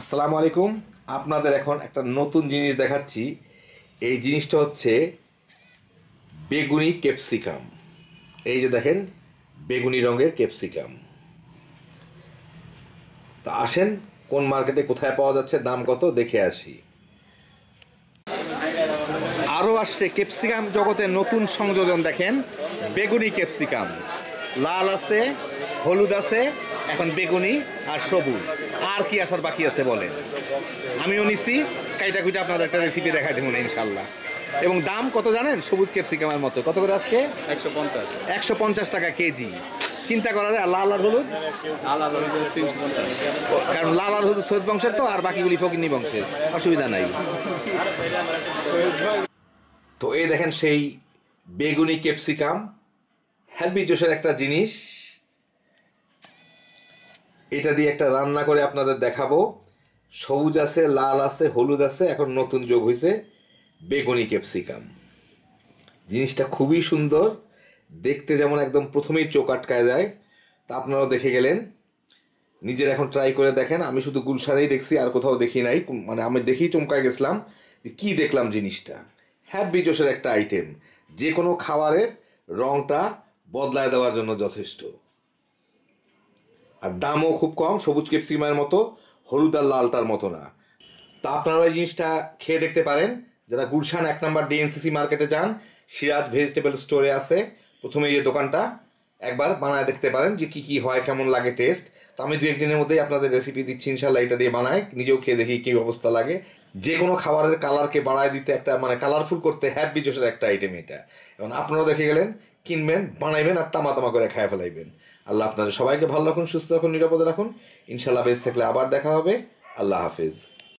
আসসালামু আলাইকুম আপনাদের এখন একটা নতুন জিনিস দেখাচ্ছি এই জিনিসটা হচ্ছে বেগুনি ক্যাপসিকাম এই যে দেখেন বেগুনি রঙের ক্যাপসিকাম তো আসেন কোন মার্কেটে কোথায় পাওয়া যাচ্ছে দাম কত দেখে আসি আরও আসছে ক্যাপসিকাম জগতে নতুন সংযোজন দেখেন বেগুনি ক্যাপসিকাম লাল আছে হলুদ আছে এখন বেগুনি আর সবুজ আর কি আসার বাকি আছে বলে আমিও নিচ্ছি কাইটা কুইটা আপনাদের একটা রেসিপি দেখাই দেবো ইনশাল্লাহ এবং দাম কত জানেন সবুজ ক্যাপসিকামের মতো কত করে আজকে একশো পঞ্চাশ টাকা কেজি চিন্তা করা যায় লাল আর হলুদ কারণ লাল আর হলুদ সৈয়দ বংশের তো আর বাকিগুলি ফকিনী বংশের অসুবিধা নাই তো এই দেখেন সেই বেগুনি ক্যাপসিকাম হ্যালবি জোসের একটা জিনিস এটা দিয়ে একটা রান্না করে আপনাদের দেখাবো সবুজ আছে লাল আছে হলুদ আছে এখন নতুন যোগ হয়েছে বেগুনি ক্যাপসিকাম জিনিসটা খুবই সুন্দর দেখতে যেমন একদম প্রথমেই চোখ আটকায় যায় তা আপনারাও দেখে গেলেন নিজের এখন ট্রাই করে দেখেন আমি শুধু গুলশানেই দেখছি আর কোথাও দেখি নাই মানে আমি দেখেই চমকায় গেছিলাম যে কী দেখলাম জিনিসটা হ্যাপি জোসের একটা আইটেম যে কোনো খাবারের রঙটা বদলায় দেওয়ার জন্য যথেষ্ট আর দামও খুব কম সবুজ ক্যাপসিকামের মতো হলুদ আর লালটার মতো না তা আপনারা এই জিনিসটা খেয়ে দেখতে পারেন যারা গুলশান এক নম্বর ডিএনসিসি মার্কেটে যান সিরাজ ভেজিটেবল স্টোরে আছে প্রথমে এই দোকানটা একবার বানায় দেখতে পারেন যে কি কি হয় কেমন লাগে টেস্ট তো আমি দু একদিনের মধ্যেই আপনাদের রেসিপি দিচ্ছি ইনশাল্লাহ এটা দিয়ে বানাই নিজেও খেয়ে দেখি কী অবস্থা লাগে যে কোনো খাবারের কালারকে বাড়ায় দিতে একটা মানে কালারফুল করতে হ্যাপি জোশের একটা আইটেম এটা এবং আপনারাও দেখে গেলেন কিনবেন বানাইবেন আর তামা তামা করে খায় ফেলাইবেন আল্লাহ আপনাদের সবাইকে ভালো রাখুন সুস্থ রাখুন নিরাপদে রাখুন ইনশাল্লাহ বেশ থাকলে আবার দেখা হবে আল্লাহ হাফিজ